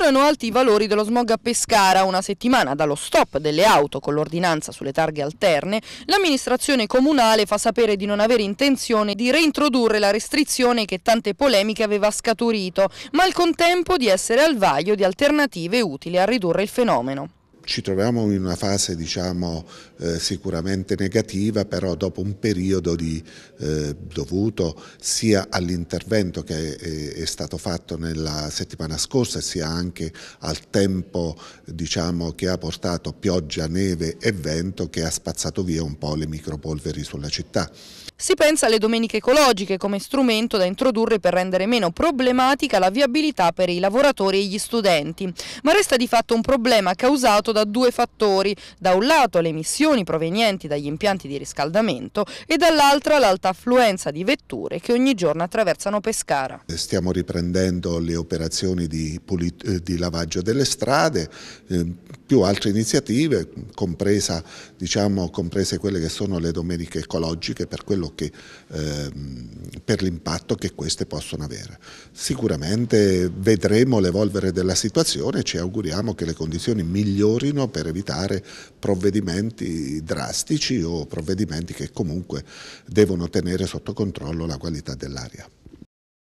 Ritornano alti i valori dello smog a Pescara. Una settimana dallo stop delle auto con l'ordinanza sulle targhe alterne, l'amministrazione comunale fa sapere di non avere intenzione di reintrodurre la restrizione che tante polemiche aveva scaturito, ma al contempo di essere al vaglio di alternative utili a ridurre il fenomeno ci troviamo in una fase diciamo, eh, sicuramente negativa, però dopo un periodo di, eh, dovuto sia all'intervento che è, eh, è, stato fatto nella settimana scorsa, sia anche al tempo diciamo, che ha portato pioggia, neve e vento che ha spazzato via un po' le micropolveri sulla città. Si pensa alle domeniche ecologiche come strumento da introdurre per rendere meno problematica la viabilità per i lavoratori e gli studenti, ma resta di fatto un problema causato da due fattori, da un lato le emissioni provenienti dagli impianti di riscaldamento e dall'altra l'alta affluenza di vetture che ogni giorno attraversano Pescara. Stiamo riprendendo le operazioni di, eh, di lavaggio delle strade, eh, più altre iniziative, compresa, diciamo, comprese quelle che sono le domeniche ecologiche per quello giochi ehm, per l'impatto che queste possono avere. Sicuramente vedremo l'evolvere della situazione e ci auguriamo che le condizioni migliorino per evitare provvedimenti drastici o provvedimenti che comunque devono tenere sotto controllo la qualità dell'aria.